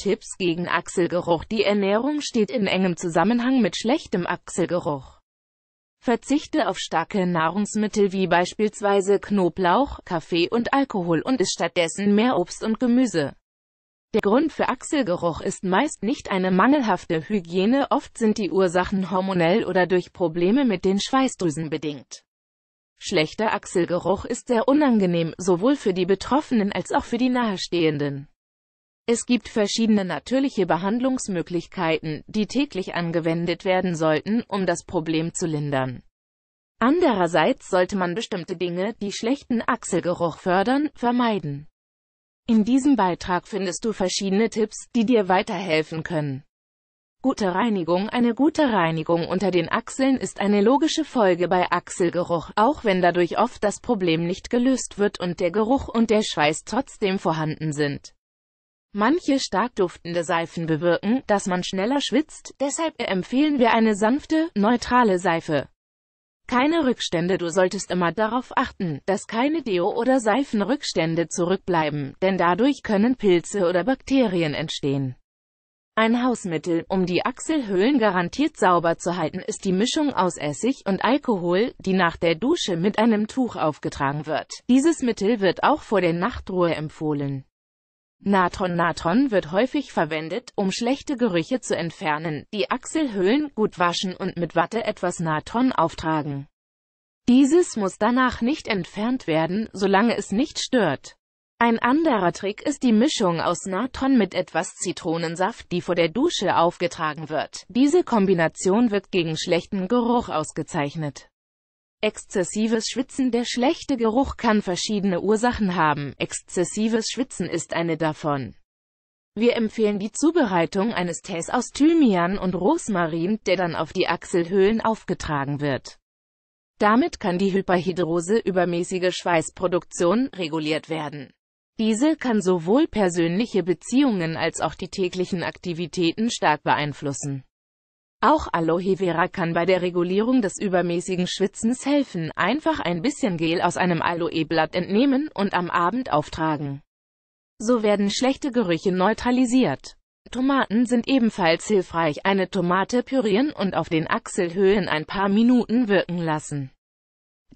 Tipps gegen Achselgeruch Die Ernährung steht in engem Zusammenhang mit schlechtem Achselgeruch. Verzichte auf starke Nahrungsmittel wie beispielsweise Knoblauch, Kaffee und Alkohol und isst stattdessen mehr Obst und Gemüse. Der Grund für Achselgeruch ist meist nicht eine mangelhafte Hygiene, oft sind die Ursachen hormonell oder durch Probleme mit den Schweißdrüsen bedingt. Schlechter Achselgeruch ist sehr unangenehm, sowohl für die Betroffenen als auch für die Nahestehenden. Es gibt verschiedene natürliche Behandlungsmöglichkeiten, die täglich angewendet werden sollten, um das Problem zu lindern. Andererseits sollte man bestimmte Dinge, die schlechten Achselgeruch fördern, vermeiden. In diesem Beitrag findest du verschiedene Tipps, die dir weiterhelfen können. Gute Reinigung Eine gute Reinigung unter den Achseln ist eine logische Folge bei Achselgeruch, auch wenn dadurch oft das Problem nicht gelöst wird und der Geruch und der Schweiß trotzdem vorhanden sind. Manche stark duftende Seifen bewirken, dass man schneller schwitzt, deshalb empfehlen wir eine sanfte, neutrale Seife. Keine Rückstände Du solltest immer darauf achten, dass keine Deo- oder Seifenrückstände zurückbleiben, denn dadurch können Pilze oder Bakterien entstehen. Ein Hausmittel, um die Achselhöhlen garantiert sauber zu halten, ist die Mischung aus Essig und Alkohol, die nach der Dusche mit einem Tuch aufgetragen wird. Dieses Mittel wird auch vor der Nachtruhe empfohlen. Natron Natron wird häufig verwendet, um schlechte Gerüche zu entfernen, die Achselhöhlen gut waschen und mit Watte etwas Natron auftragen. Dieses muss danach nicht entfernt werden, solange es nicht stört. Ein anderer Trick ist die Mischung aus Natron mit etwas Zitronensaft, die vor der Dusche aufgetragen wird. Diese Kombination wird gegen schlechten Geruch ausgezeichnet. Exzessives Schwitzen Der schlechte Geruch kann verschiedene Ursachen haben. Exzessives Schwitzen ist eine davon. Wir empfehlen die Zubereitung eines Tees aus Thymian und Rosmarin, der dann auf die Achselhöhlen aufgetragen wird. Damit kann die Hyperhidrose übermäßige Schweißproduktion reguliert werden. Diese kann sowohl persönliche Beziehungen als auch die täglichen Aktivitäten stark beeinflussen. Auch Aloe Vera kann bei der Regulierung des übermäßigen Schwitzens helfen. Einfach ein bisschen Gel aus einem Aloe-Blatt entnehmen und am Abend auftragen. So werden schlechte Gerüche neutralisiert. Tomaten sind ebenfalls hilfreich. Eine Tomate pürieren und auf den Achselhöhen ein paar Minuten wirken lassen.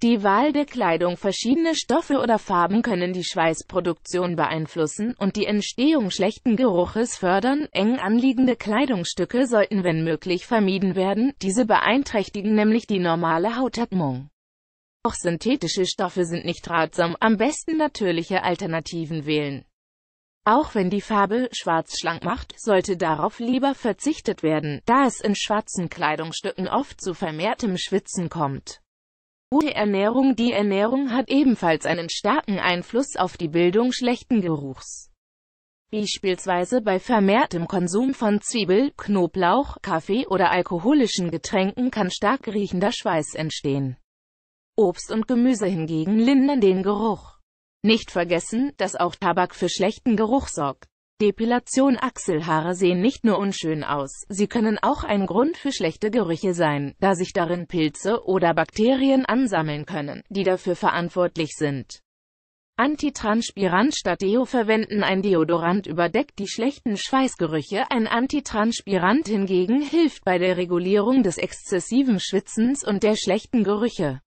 Die Wahl der Kleidung verschiedene Stoffe oder Farben können die Schweißproduktion beeinflussen und die Entstehung schlechten Geruches fördern. Eng anliegende Kleidungsstücke sollten wenn möglich vermieden werden, diese beeinträchtigen nämlich die normale Hautatmung. Auch synthetische Stoffe sind nicht ratsam, am besten natürliche Alternativen wählen. Auch wenn die Farbe schwarz schlank macht, sollte darauf lieber verzichtet werden, da es in schwarzen Kleidungsstücken oft zu vermehrtem Schwitzen kommt. Gute Ernährung Die Ernährung hat ebenfalls einen starken Einfluss auf die Bildung schlechten Geruchs. Beispielsweise bei vermehrtem Konsum von Zwiebel, Knoblauch, Kaffee oder alkoholischen Getränken kann stark riechender Schweiß entstehen. Obst und Gemüse hingegen lindern den Geruch. Nicht vergessen, dass auch Tabak für schlechten Geruch sorgt. Depilation Achselhaare sehen nicht nur unschön aus, sie können auch ein Grund für schlechte Gerüche sein, da sich darin Pilze oder Bakterien ansammeln können, die dafür verantwortlich sind. Antitranspirant statt Deo verwenden ein Deodorant überdeckt die schlechten Schweißgerüche, ein Antitranspirant hingegen hilft bei der Regulierung des exzessiven Schwitzens und der schlechten Gerüche.